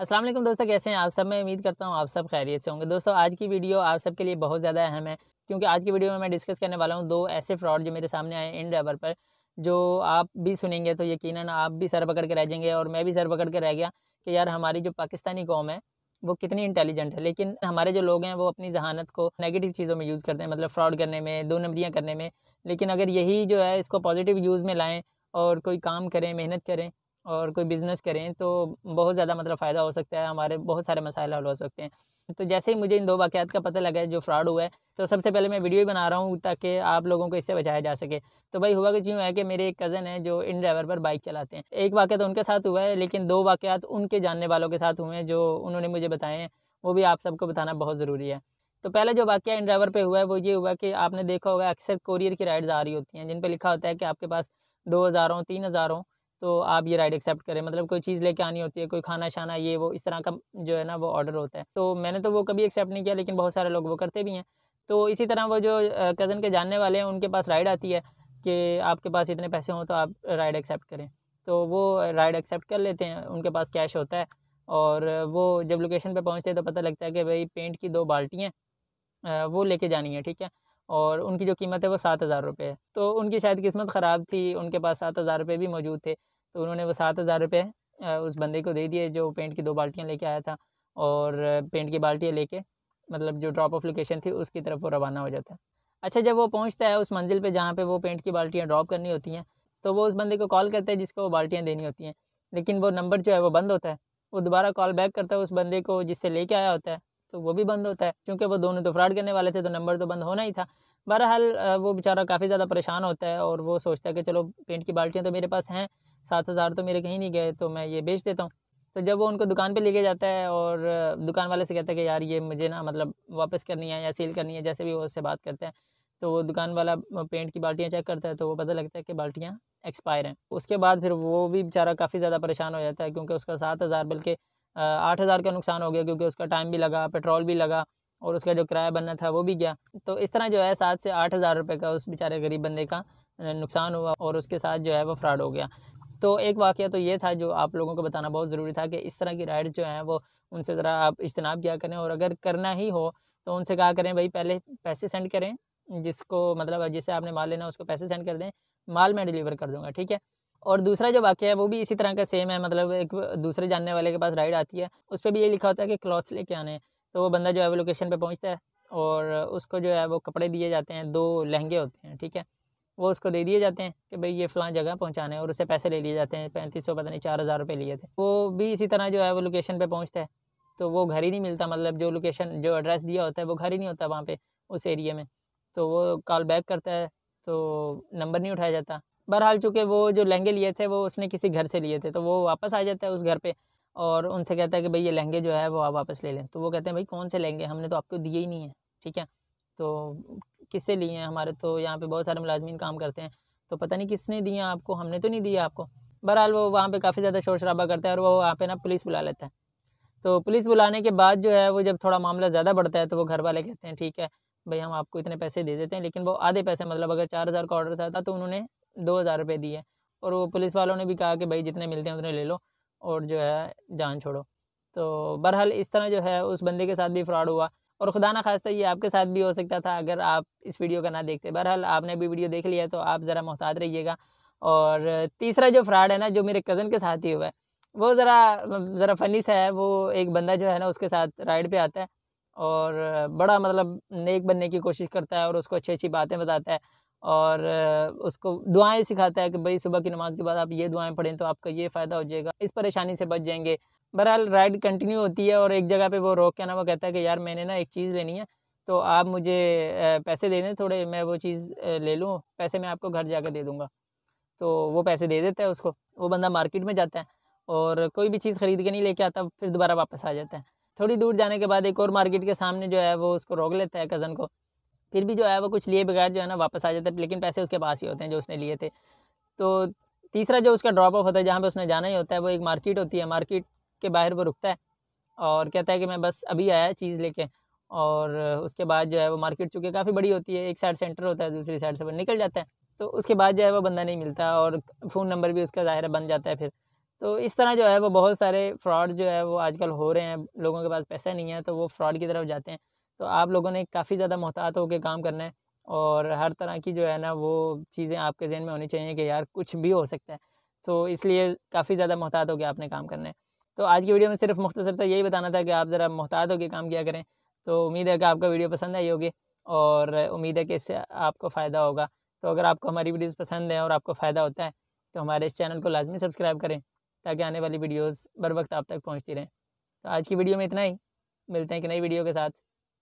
असलम दोस्तों कैसे हैं आप सब मैं उम्मीद करता हूँ आप सब खैरियत से होंगे दोस्तों आज की वीडियो आप सब के लिए बहुत ज़्यादा अहम है क्योंकि आज की वीडियो में मैं डिस्कस करने वाला हूँ दो ऐसे फ्रॉड जो मेरे सामने आए इन ड्राइवर पर जो आप भी सुनेंगे तो यकीनन आप भी सर पकड़ के रह जाएंगे और मैं भी सर पकड़ के रह गया कि यार हमारी जो पाकिस्तानी कौम है वो कितनी इंटेलिजेंट है लेकिन हमारे जो लोग हैं वो अपनी जहानत को नेगेटिव चीज़ों में यूज़ करते हैं मतलब फ्रॉड करने में दो नंबरियाँ करने में लेकिन अगर यही जो है इसको पॉजिटिव यूज़ में लाएँ और कोई काम करें मेहनत करें और कोई बिज़नेस करें तो बहुत ज़्यादा मतलब फ़ायदा हो सकता है हमारे बहुत सारे मसाइल हल हो सकते हैं तो जैसे ही मुझे इन दो वाक़ात का पता लगा है जो फ्रॉड हुआ है तो सबसे पहले मैं वीडियो ही बना रहा हूँ ताकि आप लोगों को इससे बचाया जा सके तो भाई हुआ कुछ यूँ है कि मेरे एक कज़न है जो इन ड्राइवर पर बाइक चलाते हैं एक वाक़ तो उनके साथ हुआ है लेकिन दो वाक़ात उनके जानने वालों के साथ हुए हैं जो उन्होंने मुझे बताए हैं वो भी आप सबको बताना बहुत ज़रूरी है तो पहला जो वाक्य इन ड्राइवर पर हुआ है वो ये हुआ कि आपने देखा होगा अक्सर कोरियर की राइड्स आ रही होती हैं जिन पर लिखा होता है कि आपके पास दो हज़ारों तीन हज़ारों तो आप ये राइड एक्सेप्ट करें मतलब कोई चीज़ लेके आनी होती है कोई खाना शाना ये वो इस तरह का जो है ना वो ऑर्डर होता है तो मैंने तो वो कभी एक्सेप्ट नहीं किया लेकिन बहुत सारे लोग वो करते भी हैं तो इसी तरह वो जो कज़न के जानने वाले हैं उनके पास राइड आती है कि आपके पास इतने पैसे हों तो आप राइड एक्सेप्ट करें तो वो राइड एक्सेप्ट कर लेते हैं उनके पास कैश होता है और वो जब लोकेशन पर पहुँचते हैं तो पता लगता है कि भाई पेंट की दो बाल्टियाँ वो लेके जानी है ठीक है और उनकी जो कीमत है वो सात हज़ार रुपये है तो उनकी शायद किस्मत ख़राब थी उनके पास सात हज़ार रुपये भी मौजूद थे तो उन्होंने वो सात हज़ार रुपये उस बंदे को दे दिए जो पेंट की दो बाल्टियाँ लेके आया था और पेंट की बाल्टियाँ लेके मतलब जो ड्रॉप ऑफ लोकेशन थी उसकी तरफ वो रवाना हो जाता है अच्छा जब वो पहुँचता है उस मंजिल पर जहाँ पर वो पेंट की बाल्टियाँ ड्रॉप करनी होती हैं तो वो उस बंदे को कॉल करता है जिसको वो बाल्टियाँ देनी होती हैं लेकिन वो नंबर जो है वो बंद होता है वो दोबारा कॉल बैक करता है उस बंदे को जिससे लेके आया होता है तो वो भी बंद होता है क्योंकि वो दोनों तो फ्रॉड करने वाले थे तो नंबर तो बंद होना ही था बहरहाल वो बेचारा काफ़ी ज़्यादा परेशान होता है और वो सोचता है कि चलो पेंट की बाल्टियाँ तो मेरे पास हैं सात हज़ार तो मेरे कहीं नहीं गए तो मैं ये बेच देता हूँ तो जब वो उनको दुकान पे लेके जाता है और दुकान वाले से कहता है कि यार ये मुझे ना मतलब वापस करनी है या सील करनी है जैसे भी वो उससे बात करते हैं तो वो दुकान वाला पेंट की बाल्टियाँ चेक करता है तो वो पता लगता है कि बाल्टियाँ एक्सपायर हैं उसके बाद फिर वो भी बेचारा काफ़ी ज़्यादा परेशान हो जाता है क्योंकि उसका सात हज़ार बल्कि आठ हज़ार का नुकसान हो गया क्योंकि उसका टाइम भी लगा पेट्रोल भी लगा और उसका जो किराया बनना था वो भी गया तो इस तरह जो है सात से आठ हज़ार रुपये का उस बेचारे गरीब बंदे का नुकसान हुआ और उसके साथ जो है वो फ्रॉड हो गया तो एक वाक़ तो ये था जो आप लोगों को बताना बहुत ज़रूरी था कि इस तरह की राइड्स जो हैं वो उनसे ज़रा आप इजतनाब किया करें और अगर करना ही हो तो उनसे कहा करें भाई पहले पैसे सेंड करें जिसको मतलब जिसे आपने माल लेना उसको पैसे सेंड कर दें माल मैं डिलीवर कर दूँगा ठीक है और दूसरा जो वाक्य है वो भी इसी तरह का सेम है मतलब एक दूसरे जानने वाले के पास राइड आती है उस पर भी ये लिखा होता है कि क्लॉथ्स लेके आने हैं तो वो बंदा जो है वो लोकेशन पर पहुँचता है और उसको जो है वो कपड़े दिए जाते हैं दो लहंगे होते हैं ठीक है वो उसको दे दिए जाते हैं कि भाई ये फ़लाँ जगह पहुँचाने और उससे पैसे ले लिए जाते हैं पैंतीस सौ पता नहीं चार हज़ार रुपये लिए थे वो भी इसी तरह जो है वो लोकेशन पर पहुँचता है तो वो घर ही नहीं मिलता मतलब जो लोकेशन जो एड्रेस दिया होता है वो घर ही नहीं होता वहाँ पर उस एरिए में तो वो कॉल बैक करता है तो नंबर नहीं उठाया जाता बहरहाल चूँकि वो जो लहंगे लिए थे वो उसने किसी घर से लिए थे तो वो वापस आ जाता है उस घर पर और उनसे कहता है कि भाई ये लहंगे जो है वो आप वापस ले लें तो वो कहते हैं भाई कौन से लहंगे हमने तो आपको दिए ही नहीं है ठीक है तो किससे लिए हैं हमारे तो यहाँ पे बहुत सारे मुलाजमीन काम करते हैं तो पता नहीं किसने दिए आपको हमने तो नहीं दिया आपको बहरहाल वो वहाँ पे काफ़ी ज़्यादा शोर शराबा करता है और वो वहाँ पे ना पुलिस बुला लेता है तो पुलिस बुलाने के बाद जो है वो जब थोड़ा मामला ज़्यादा बढ़ता है तो वो घर वाले कहते हैं ठीक है भाई हम आपको इतने पैसे दे देते हैं लेकिन वो आधे पैसे मतलब अगर चार हज़ार का ऑर्डर था तो उन्होंने दो हज़ार रुपये दिए और वो पुलिस वालों ने भी कहा कि भाई जितने मिलते हैं उतने ले लो और जो है जान छोड़ो तो बहरहाल इस तरह जो है उस बंदे के साथ भी फ्रॉड हुआ और खुदा ना खास ये आपके साथ भी हो सकता था अगर आप इस वीडियो का ना देखते बहरहाल आपने भी वीडियो देख लिया तो आप ज़रा मोहतात रहिएगा और तीसरा जो फ्रॉड है ना जो मेरे कज़न के साथ ही हुआ है वो ज़रा ज़रा फ़नी सा है वो एक बंदा जो है ना उसके साथ राइड पे आता है और बड़ा मतलब नेक बनने की कोशिश करता है और उसको अच्छी अच्छी बातें बताता है और उसको दुआएं सिखाता है कि भाई सुबह की नमाज़ के बाद आप ये दुआएं पढ़ें तो आपका ये फ़ायदा हो जाएगा इस परेशानी से बच जाएंगे बहरहाल राइड कंटिन्यू होती है और एक जगह पे वो रोक के ना वो कहता है कि यार मैंने ना एक चीज़ लेनी है तो आप मुझे पैसे दे दें थोड़े मैं वो चीज़ ले लूँ पैसे मैं आपको घर जा दे दूँगा तो वो पैसे दे देता है उसको वो बंदा मार्केट में जाता है और कोई भी चीज़ ख़रीद के नहीं लेके आता फिर दोबारा वापस आ जाता है थोड़ी दूर जाने के बाद एक और मार्केट के सामने जो है वो उसको रोक लेता है कज़न को फिर भी जो है वो कुछ लिए बगैर जो है ना वापस आ जाते हैं लेकिन पैसे उसके पास ही होते हैं जो उसने लिए थे तो तीसरा जो उसका ड्रॉप ऑफ होता है जहाँ पर उसने जाना ही होता है वो एक मार्केट होती है मार्केट के बाहर वो रुकता है और कहता है कि मैं बस अभी आया चीज़ लेके और उसके बाद जो है वो मार्केट चूँकि काफ़ी बड़ी होती है एक साइड सेंटर होता है दूसरी साइड से वो निकल जाता है तो उसके बाद जो है वो बंदा नहीं मिलता और फ़ोन नंबर भी उसका ज़ाहिर बन जाता है फिर तो इस तरह जो है वो बहुत सारे फ्रॉड जो है वो आजकल हो रहे हैं लोगों के पास पैसा नहीं है तो वो फ्रॉड की तरफ जाते हैं तो आप लोगों ने काफ़ी ज़्यादा मोहतात होकर काम करना है और हर तरह की जो है ना वो चीज़ें आपके जहन में होनी चाहिए कि यार कुछ भी हो सकता है तो इसलिए काफ़ी ज़्यादा मोहतात होकर आपने काम करना है तो आज की वीडियो में सिर्फ मुख्तसर सा यही बताना था कि आप ज़रा मोहतात होकर काम किया करें तो उम्मीद है कि आपका वीडियो पसंद आई होगी और उम्मीद है कि इससे आपको फ़ायदा होगा तो अगर आपको हमारी वीडियोज़ पसंद है और आपको फ़ायदा होता है तो हमारे इस चैनल को लाजमी सब्सक्राइब करें ताकि आने वाली वीडियोस बर वक्त आप तक पहुंचती रहें तो आज की वीडियो में इतना ही मिलते हैं कि नई वीडियो के साथ